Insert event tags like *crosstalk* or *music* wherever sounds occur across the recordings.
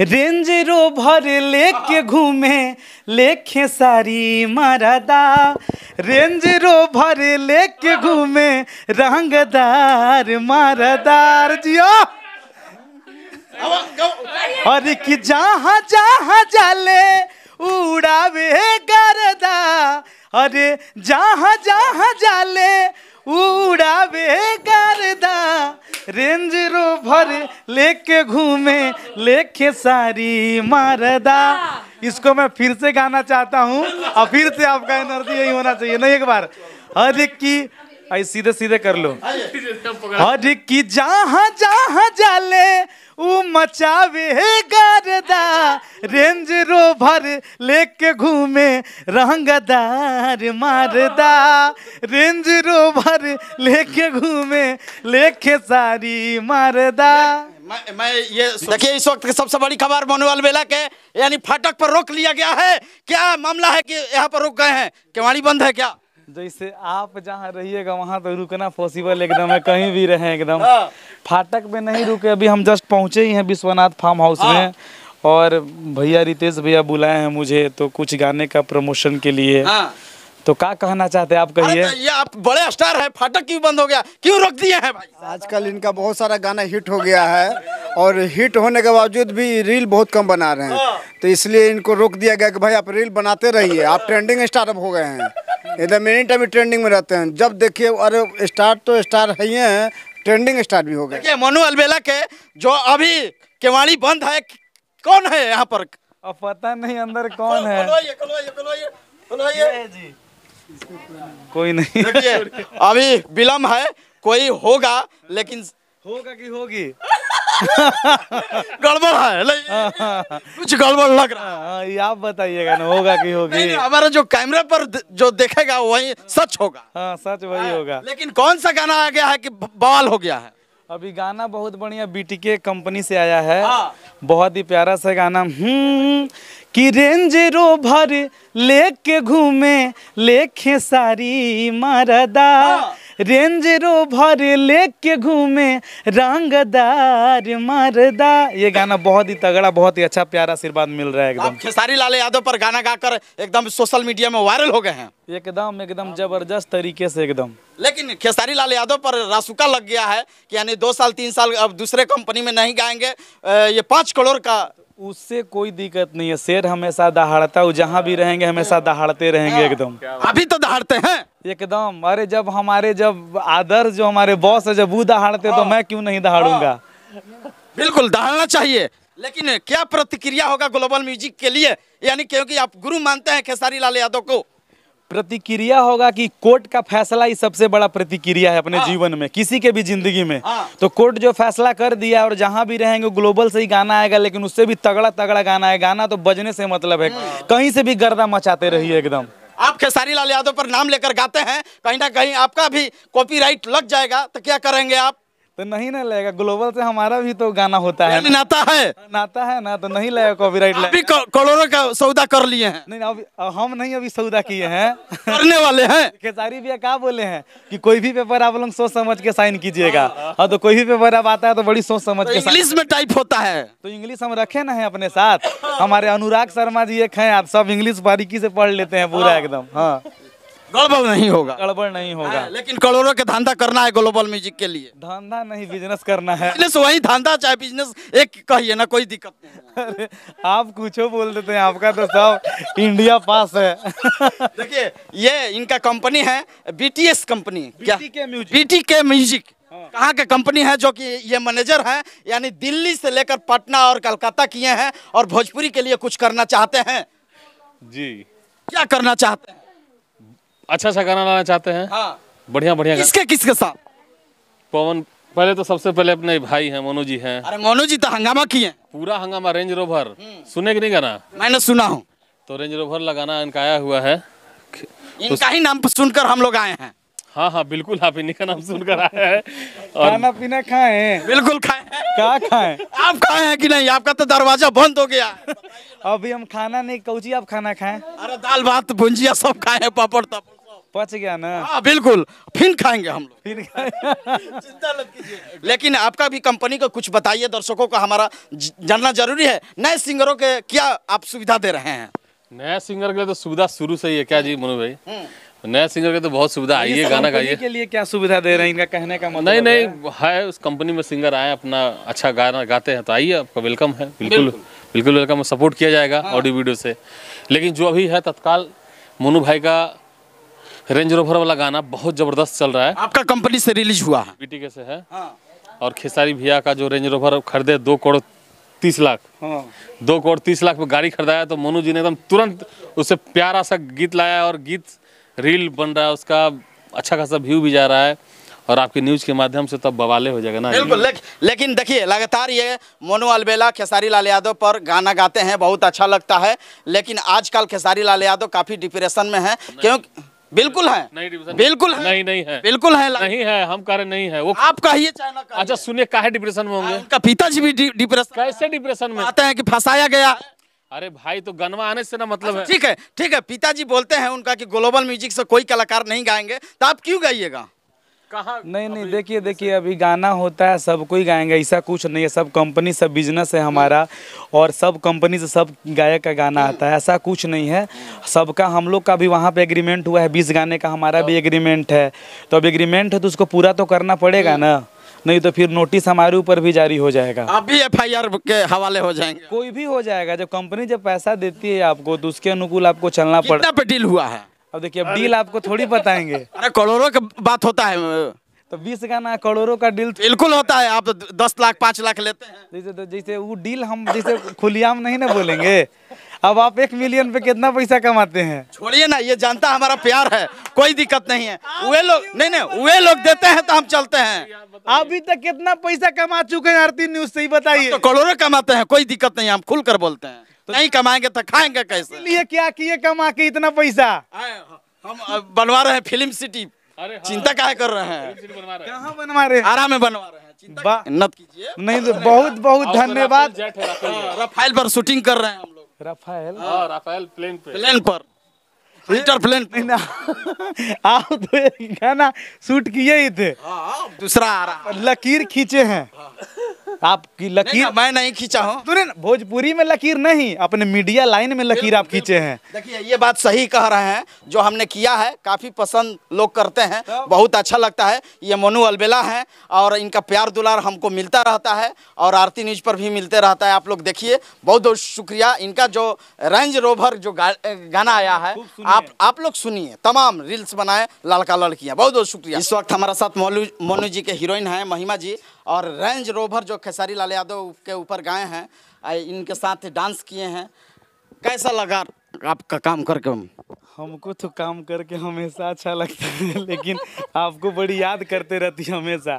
Range भर लेके घूमे लेखे सारी मरदा रेंज भर लेके घूमे रंगदार मरदार जियो और कि जहा जहा जाले उड़ावे गरदा अरे जहा जहा जाले उड़ावे गरदा रेंज रोवर लेके घूमे लेके सारी मारदा हाँ। इसको मैं फिर से गाना चाहता हूँ और फिर से आपका एनर्जी यही होना चाहिए ना एक बार हर एक की आई सीधे सीधे कर लो और की जहा जहा जाले उ मचावे गारदा रेंज भर लेके घूमे रंगदार मारदा रेंज रो भर लेके घूमे लेके सारी मारदा मैं, ये देखिए इस वक्त की सबसे बड़ी खबर मनोवाल बेला के यानी फाटक पर रोक लिया गया है क्या मामला है कि यहाँ पर रुक गए हैं केवाड़ी बंद है क्या जैसे आप जहाँ रहिएगा वहाँ तो रुकना पॉसिबल एकदम है कहीं भी रहे एकदम हाँ। फाटक में नहीं रुके अभी हम जस्ट पहुँचे ही हैं विश्वनाथ फार्म हाउस में और भैया रितेश भैया बुलाए हैं मुझे तो कुछ गाने का प्रमोशन के लिए हाँ। तो क्या कहना चाहते हैं आप कहिए ये आप बड़े स्टार है फाटक क्यों बंद हो गया क्यों रोक दिए हैं भाई आजकल इनका बहुत सारा गाना हिट हो गया है और हिट होने के बावजूद भी रील बहुत कम बना रहे हैं हाँ। तो इसलिए इनको रोक दिया गया कि भाई आप रील बनाते रहिए आप ट्रेंडिंग स्टार अब हो गए हैं इधर एनी टाइम ट्रेंडिंग में रहते हैं जब देखिए अरे स्टार तो स्टार है ही ट्रेंडिंग स्टार भी हो गए देखिए मनु अलबेला के जो अभी केवाड़ी बंद है कौन है यहाँ पर अब पता नहीं अंदर कौन है कोई नहीं अभी विलम्ब है कोई होगा लेकिन होगा कि होगी *laughs* गड़बड़ है कुछ गड़बड़ लग रहा है हाँ, हाँ, आप बताइएगा ना होगा कि होगी हमारा जो कैमरे पर जो देखेगा वही सच होगा हाँ, सच वही होगा लेकिन कौन सा गाना आ गया है कि बवाल हो गया है अभी गाना बहुत बढ़िया बीटीके कंपनी से आया है बहुत ही प्यारा सा गाना हम्म कि रेंज भर लेके घूमे लेखे सारी मरदा रेंजरो भर लेके घूमे रंगदार मरदा ये गाना बहुत ही तगड़ा बहुत ही अच्छा प्यारा आशीर्वाद मिल रहा है एकदम खेसारी लाल यादव पर गाना गाकर एकदम सोशल मीडिया में वायरल हो गए हैं एकदम एकदम जबरदस्त तरीके से एकदम लेकिन खेसारी लाल यादव पर रासुका लग गया है कि यानी दो साल तीन साल अब दूसरे कंपनी में नहीं गाएंगे ये पाँच करोड़ का उससे कोई दिक्कत नहीं है शेर हमेशा दहाड़ता हो जहाँ भी रहेंगे हमेशा दहाड़ते रहेंगे हाँ। एकदम अभी तो दहाड़ते हैं एकदम अरे जब हमारे जब आदर जो हमारे बॉस है जब वो दहाड़ते तो हाँ। मैं क्यों नहीं दहाड़ूंगा हाँ। बिल्कुल दहाड़ना चाहिए लेकिन क्या प्रतिक्रिया होगा ग्लोबल म्यूजिक के लिए यानी क्योंकि आप गुरु मानते हैं खेसारी लाल यादव को प्रतिक्रिया होगा कि कोर्ट का फैसला ही सबसे बड़ा प्रतिक्रिया है अपने आ, हाँ। जीवन में किसी के भी जिंदगी में आ, तो कोर्ट जो फैसला कर दिया और जहाँ भी रहेंगे ग्लोबल से ही गाना आएगा लेकिन उससे भी तगड़ा तगड़ा गाना है गाना तो बजने से मतलब है हम्म। कहीं से भी गर्दा मचाते रहिए एकदम आप खेसारी लाल यादव पर नाम लेकर गाते हैं कहीं ना कहीं आपका भी कॉपीराइट लग जाएगा तो क्या करेंगे आप तो नहीं ना लगेगा ग्लोबल से हमारा भी तो गाना होता है नाता है नाता है ना तो नहीं लगेगा कॉपीराइट अभी करोड़ों का सौदा कर लिए हैं नहीं अभी हम नहीं अभी सौदा किए हैं करने वाले हैं खेसारी भैया क्या बोले हैं कि कोई भी पेपर आप लोग सोच समझ के साइन कीजिएगा हाँ तो कोई भी पेपर आप आता है तो बड़ी सोच समझ तो के इंग्लिश में टाइप होता है तो इंग्लिश हम रखे ना है अपने साथ हमारे अनुराग शर्मा जी एक है आप सब इंग्लिश बारीकी से पढ़ लेते हैं पूरा हाँ। एकदम हाँ गड़बड़ नहीं होगा गड़बड़ नहीं होगा हाँ, लेकिन करोड़ों के धंधा करना है ग्लोबल म्यूजिक के लिए धंधा नहीं बिजनेस करना है बिजनेस वही धंधा चाहे बिजनेस एक कहिए ना कोई दिक्कत नहीं आप कुछ बोल देते हैं आपका तो सब इंडिया पास है देखिए ये इनका कंपनी है बीटीएस कंपनी क्या बीटी के म्यूजिक कहाँ के कंपनी है जो कि ये मैनेजर है यानी दिल्ली से लेकर पटना और कलकत्ता किए हैं और भोजपुरी के लिए कुछ करना चाहते हैं जी क्या करना चाहते हैं अच्छा सा गाना लाना चाहते हैं हाँ। बढ़िया बढ़िया किसके किसके साथ पवन पहले तो सबसे पहले अपने भाई हैं मोनू जी हैं अरे मोनू जी तो हंगामा किए पूरा हंगामा रेंज रोवर हम्म। सुने की नहीं गाना मैंने सुना हूँ तो रेंज रोवर लगाना इनका आया हुआ है इनका ही नाम सुनकर हम लोग आए हैं हाँ हाँ बिल्कुल आप इन्हीं का नाम सुनकर आए हैं और खाना पीना खाए बिल्कुल खाए क्या खाए आप खाए हैं कि नहीं आपका तो दरवाजा बंद हो गया अभी हम खाना नहीं कहू जी आप खाना खाए अरे दाल भात भुंजिया सब खाए हैं पापड़ तापड़ पच गया ना हाँ बिल्कुल फिर खाएंगे हम लोग फिर *laughs* चिंता मत कीजिए लेकिन आपका भी कंपनी का कुछ बताइए दर्शकों का हमारा जानना जरूरी है नए सिंगरों के क्या आप सुविधा दे रहे हैं नया सिंगर के लिए तो सुविधा शुरू से ही है क्या जी मनु भाई हम्म। नया सिंगर के तो बहुत सुविधा आई है गाना गाइए के लिए क्या सुविधा दे रहे हैं इनका कहने का मतलब नहीं नहीं है उस कंपनी में सिंगर आए अपना अच्छा गाना गाते हैं तो आइए आपका वेलकम है बिल्कुल बिल्कुल वेलकम सपोर्ट किया जाएगा ऑडियो हाँ। वीडियो से लेकिन जो अभी है तत्काल मोनू भाई का रेंज रोवर वाला गाना बहुत जबरदस्त चल रहा है आपका कंपनी से रिलीज हुआ है बीटी कैसे है हाँ। और खेसारी भैया का जो रेंज रोवर खरीदे दो करोड़ तीस लाख हाँ। दो करोड़ तीस लाख में गाड़ी खरीदाया तो मोनू जी ने एकदम तुरंत उससे प्यारा सा गीत लाया और गीत रील बन रहा है उसका अच्छा खासा व्यू भी जा रहा है और आपकी न्यूज के माध्यम से तब बवाले हो जाएगा ना बिल्कुल लेक, लेकिन देखिए लगातार ये मोनू अलबेला खेसारी लाल यादव पर गाना गाते हैं बहुत अच्छा लगता है लेकिन आजकल खेसारी लाल यादव काफ़ी डिप्रेशन में है क्योंकि बिल्कुल है नहीं डिप्रेशन बिल्कुल है नहीं नहीं है बिल्कुल है नहीं है हम कह रहे नहीं है वो आप कहिए अच्छा सुनिए काहे डिप्रेशन में होंगे हाँ, उनका पिताजी भी डिप्रेशन कैसे डिप्रेशन में आते हैं कि फंसाया गया अरे भाई तो गनवा आने से ना मतलब अच्छा, है ठीक है ठीक है पिताजी बोलते हैं उनका कि ग्लोबल म्यूजिक से कोई कलाकार नहीं गाएंगे तो आप क्यों गाइएगा कहाँ नहीं नहीं देखिए देखिए अभी गाना होता है सब कोई गाएंगे ऐसा कुछ नहीं है सब कंपनी सब बिजनेस है हमारा और सब कंपनी से सब गायक का गाना आता है ऐसा कुछ नहीं है सबका हम लोग का भी वहाँ पे एग्रीमेंट हुआ है बीस गाने का हमारा भी एग्रीमेंट है तो अब एग्रीमेंट है तो उसको पूरा तो करना पड़ेगा ना नहीं तो फिर नोटिस हमारे ऊपर भी जारी हो जाएगा अभी भी एफ के हवाले हो जाएंगे कोई भी हो जाएगा जब कंपनी जब पैसा देती है आपको तो उसके अनुकूल आपको चलना पड़ता पे डील हुआ है अब देखिए अब डील आपको थोड़ी बताएंगे *laughs* अरे करोड़ों का बात होता है तो बीस गाना करोड़ों का डील बिल्कुल होता है आप दस लाख पाँच लाख लेते हैं जैसे तो जैसे वो डील हम जैसे खुलियाम नहीं ना बोलेंगे अब आप एक मिलियन पे कितना पैसा कमाते हैं छोड़िए ना ये जानता हमारा प्यार है कोई दिक्कत नहीं है वे लोग नहीं नहीं वे लोग देते हैं तो हम चलते हैं अभी तक कितना पैसा कमा चुके हैं आरती न्यूज से ही बताइए तो करोड़ों कमाते हैं कोई दिक्कत नहीं हम खुल कर बोलते हैं तो नहीं कमाएंगे तो खाएंगे कैसे लिए क्या किए कमा के इतना पैसा हम बनवा रहे हैं फिल्म सिटी अरे हाँ। चिंता क्या कर रहे हैं कहाँ बनवा रहे आराम में बनवा रहे हैं चिंता नहीं तो बहुत बहुत धन्यवाद हाँ, राफेल पर शूटिंग कर रहे हैं हम लोग राफेल हाँ, राफेल प्लेन पे प्लेन पर हीटर प्लेन ना आप तो एक गाना शूट किए ही थे दूसरा आ रहा लकीर खींचे हैं आपकी लकीर नहीं, मैं नहीं खींचा हूँ सुने भोजपुरी में लकीर नहीं अपने मीडिया लाइन में लकीर आप खींचे हैं देखिए ये बात सही कह रहे हैं जो हमने किया है काफी पसंद लोग करते हैं तो- बहुत अच्छा लगता है ये मोनू अलबेला है और इनका प्यार दुलार हमको मिलता रहता है और आरती न्यूज पर भी मिलते रहता है आप लोग देखिए बहुत बहुत शुक्रिया इनका जो रेंज रोवर जो गाना आया है आप आप लोग सुनिए तमाम रील्स बनाए लड़का लड़कियाँ बहुत बहुत शुक्रिया इस वक्त हमारे साथ मोनू जी के हीरोइन है महिमा जी और रेंज रोवर जो खेसारी लाल यादव के ऊपर गाए हैं इनके साथ डांस किए हैं कैसा लगा आपका काम करके हमको तो काम करके हमेशा अच्छा लगता है *laughs* लेकिन आपको बड़ी याद करते रहती है हमेशा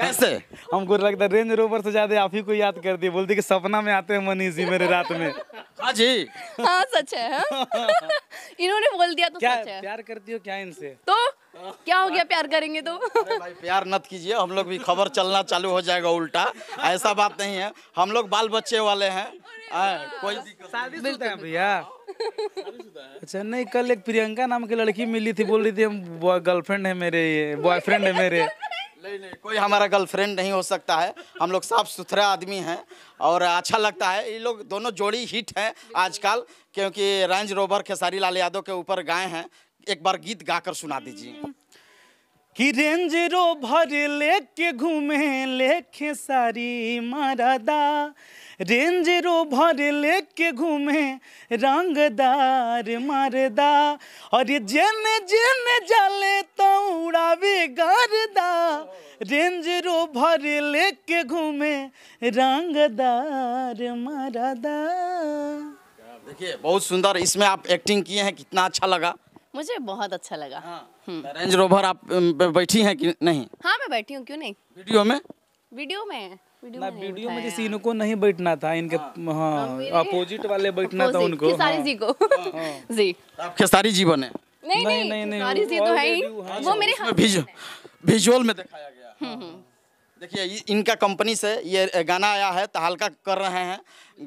कैसे हमको लगता है रेंज रोवर से ज्यादा आप ही को याद कर दिए बोलती कि सपना में आते हैं मनीष जी मेरे रात में हाँ जी हाँ सच है *laughs* इन्होंने बोल दिया तो क्या सच है। प्यार करती हो क्या इनसे तो क्या हो गया प्यार करेंगे तो भाई प्यार मत कीजिए हम लोग भी खबर चलना चालू हो जाएगा उल्टा ऐसा बात नहीं है हम लोग बाल बच्चे वाले हैं आ, कोई शादी भैया अच्छा नहीं कल एक प्रियंका नाम की लड़की मिली थी बोल रही थी हम गर्लफ्रेंड है मेरे बॉयफ्रेंड है मेरे नहीं नहीं कोई हमारा गर्लफ्रेंड नहीं हो सकता है हम लोग साफ सुथरा आदमी हैं और अच्छा लगता है ये लोग दोनों जोड़ी हिट हैं आजकल क्योंकि रेंज रोवर खेसारी लाल यादव के ऊपर गाए हैं एक बार गीत गाकर सुना दीजिए हम्म। कि रेंज भर लेके घूमे लेखे सारी मरदा रेंज भर लेके घूमे रंगदार मरदा और ये जेन जेन जले तो उड़ावे गारदा रेंज भर लेके घूमे रंगदार मरदा देखिए बहुत सुंदर इसमें आप एक्टिंग किए हैं कितना अच्छा लगा मुझे बहुत अच्छा लगा हाँ। रेंज हम्म। रोवर तो आप बैठी हैं कि नहीं हाँ मैं बैठी हूँ क्यों नहीं वीडियो में वीडियो में वीडियो में जैसे को नहीं बैठना था इनके अपोजिट हाँ। हाँ, हाँ, वाले बैठना था उनको खेसारी जी को *laughs* जी तो आप खेसारी जी बने नहीं नहीं नहीं नहीं जी तो है ही वो मेरे विजुअल में दिखाया गया हम्म, हम्म। देखिए इनका कंपनी से ये गाना आया है तो हल्का कर रहे हैं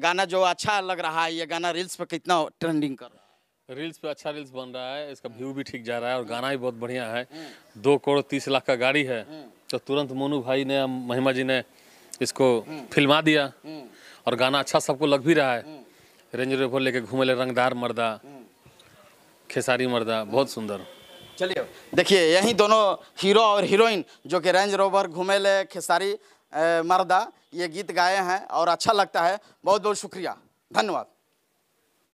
गाना जो अच्छा लग रहा है ये गाना रील्स पर कितना ट्रेंडिंग कर रहा है रील्स पे अच्छा रील्स बन रहा है इसका व्यू हम्म। भी ठीक जा रहा है और हम्म। गाना भी बहुत बढ़िया है हम्म। दो करोड़ तीस लाख का गाड़ी है तो तुरंत मोनू भाई ने महिमा जी ने इसको फिल्मा दिया और गाना अच्छा सबको लग भी रहा है रेंज रोवर लेके घूमे ले रंगदार मर्दा खेसारी मर्दा बहुत सुंदर चलिए देखिए यही दोनों हीरो और हीरोइन जो कि रेंज रोवर घूमे ले खेसारी मर्दा ये गीत गाए हैं और अच्छा लगता है बहुत बहुत शुक्रिया धन्यवाद